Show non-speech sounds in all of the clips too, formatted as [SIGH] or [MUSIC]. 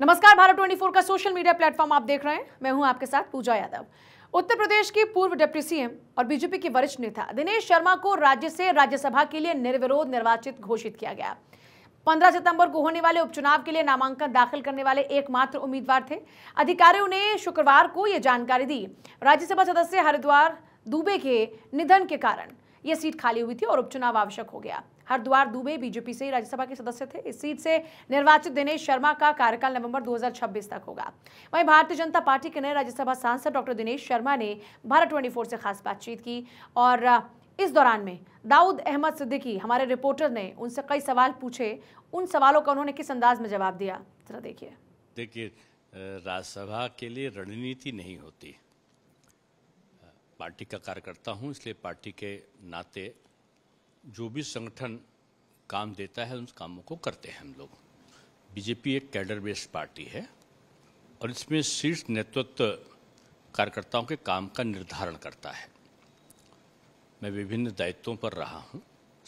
नमस्कार भारत 24 का social media platform आप देख रहे हैं मैं हूं आपके साथ पूजा यादव उत्तर प्रदेश की पूर्व डिप्टी सीएम और बीजेपी के वरिष्ठ नेता दिनेश शर्मा को राज्य से राज्यसभा के लिए निर्विरोध निर्वाचित घोषित किया गया 15 सितंबर को होने वाले उपचुनाव के लिए नामांकन दाखिल करने वाले एकमात्र उम्मीदवार थे अधिकारियों ने शुक्रवार को यह जानकारी दी राज्यसभा सदस्य हरिद्वार दुबे के निधन के कारण ये सीट खाली हुई थी और उपचुनाव आवश्यक हो गया हरिद्वार दुबे बीजेपी से राज्यसभा के सदस्य थे इस सीट से निर्वाचित दिनेश शर्मा का कार्यकाल नवंबर 2026 तक होगा वहीं भारतीय जनता पार्टी के नए राज्यसभा सांसद डॉक्टर दिनेश शर्मा ने भारत 24 से खास बातचीत की और इस दौरान में दाऊद अहमद सिद्दीकी हमारे रिपोर्टर ने उनसे कई सवाल पूछे उन सवालों का उन्होंने किस अंदाज में जवाब दिया जरा देखिए देखिए राज्यसभा के लिए रणनीति नहीं होती पार्टी का कार्यकर्ता हूँ इसलिए पार्टी के नाते जो भी संगठन काम देता है उन कामों को करते हैं हम लोग बीजेपी एक कैडर बेस्ड पार्टी है और इसमें शीर्ष नेतृत्व कार्यकर्ताओं के काम का निर्धारण करता है मैं विभिन्न दायित्वों पर रहा हूँ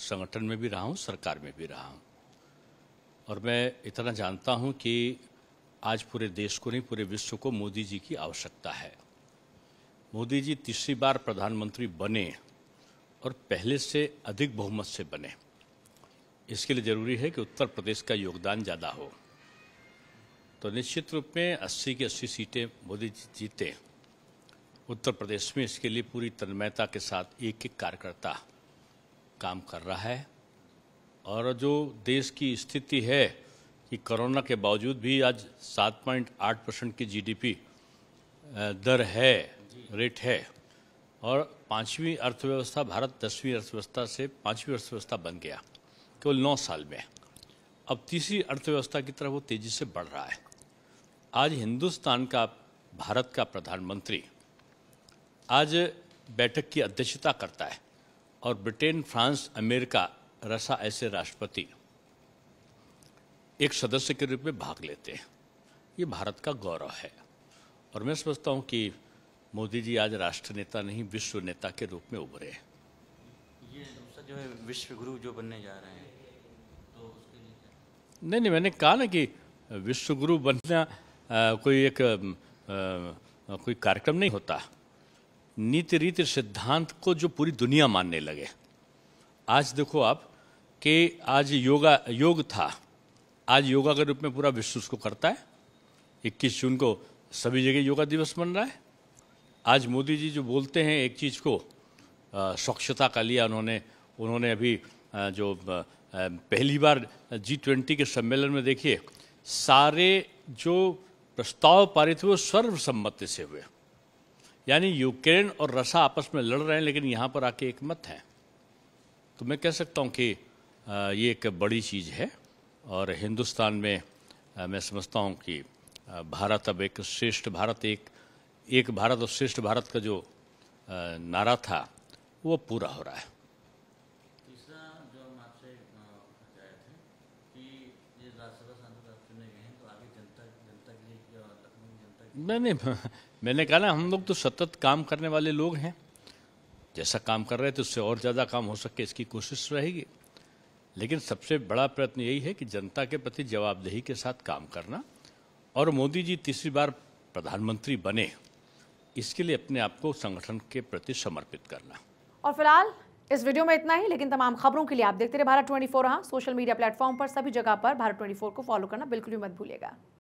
संगठन में भी रहा हूँ सरकार में भी रहा हूँ और मैं इतना जानता हूँ कि आज पूरे देश को नहीं पूरे विश्व को मोदी जी की आवश्यकता है मोदी जी तीसरी बार प्रधानमंत्री बने और पहले से अधिक बहुमत से बने इसके लिए ज़रूरी है कि उत्तर प्रदेश का योगदान ज़्यादा हो तो निश्चित रूप में 80 की 80 सीटें मोदी जी जीते उत्तर प्रदेश में इसके लिए पूरी तन्मयता के साथ एक एक कार्यकर्ता काम कर रहा है और जो देश की स्थिति है कि कोरोना के बावजूद भी आज 7.8 परसेंट की जीडीपी दर है रेट है और पांचवी अर्थव्यवस्था भारत दसवीं अर्थव्यवस्था से पांचवी अर्थव्यवस्था बन गया केवल नौ साल में अब तीसरी अर्थव्यवस्था की तरफ वो तेज़ी से बढ़ रहा है आज हिंदुस्तान का भारत का प्रधानमंत्री आज बैठक की अध्यक्षता करता है और ब्रिटेन फ्रांस अमेरिका रसा ऐसे राष्ट्रपति एक सदस्य के रूप में भाग लेते हैं ये भारत का गौरव है और मैं समझता हूँ कि मोदी जी आज राष्ट्र नेता नहीं विश्व नेता के रूप में उभरे हैं ये जो है विश्व गुरु जो बनने जा रहे हैं तो उसके लिए नहीं नहीं मैंने कहा ना कि विश्व गुरु बनना कोई एक आ, आ, कोई कार्यक्रम नहीं होता नीति रीति सिद्धांत को जो पूरी दुनिया मानने लगे आज देखो आप कि आज योगा योग था आज योगा के रूप में पूरा विश्व उसको करता है 21 जून को सभी जगह योगा दिवस मन रहा है आज मोदी जी जो बोलते हैं एक चीज़ को स्वच्छता का लिया उन्होंने उन्होंने अभी जो पहली बार जी ट्वेंटी के सम्मेलन में देखिए सारे जो प्रस्ताव पारित हुए सर्वसम्मति से हुए यानी यूक्रेन और रसा आपस में लड़ रहे हैं लेकिन यहाँ पर आके एक मत हैं तो मैं कह सकता हूँ कि ये एक बड़ी चीज़ है और हिंदुस्तान में मैं समझता हूँ कि भारत अब एक श्रेष्ठ भारत एक एक भारत और श्रेष्ठ भारत का जो नारा था वो पूरा हो रहा है तो नहीं नहीं [LAUGHS] मैंने कहा ना हम लोग तो सतत काम करने वाले लोग हैं जैसा काम कर रहे थे उससे और ज़्यादा काम हो सके इसकी कोशिश रहेगी लेकिन सबसे बड़ा प्रयत्न यही है कि जनता के प्रति जवाबदेही के साथ काम करना और मोदी जी तीसरी बार प्रधानमंत्री बने इसके लिए अपने आप को संगठन के प्रति समर्पित करना और फिलहाल इस वीडियो में इतना ही लेकिन तमाम खबरों के लिए आप देखते रहे भारत 24 फोर हाँ सोशल मीडिया प्लेटफॉर्म पर सभी जगह पर भारत 24 को फॉलो करना बिल्कुल भी मत भूलेगा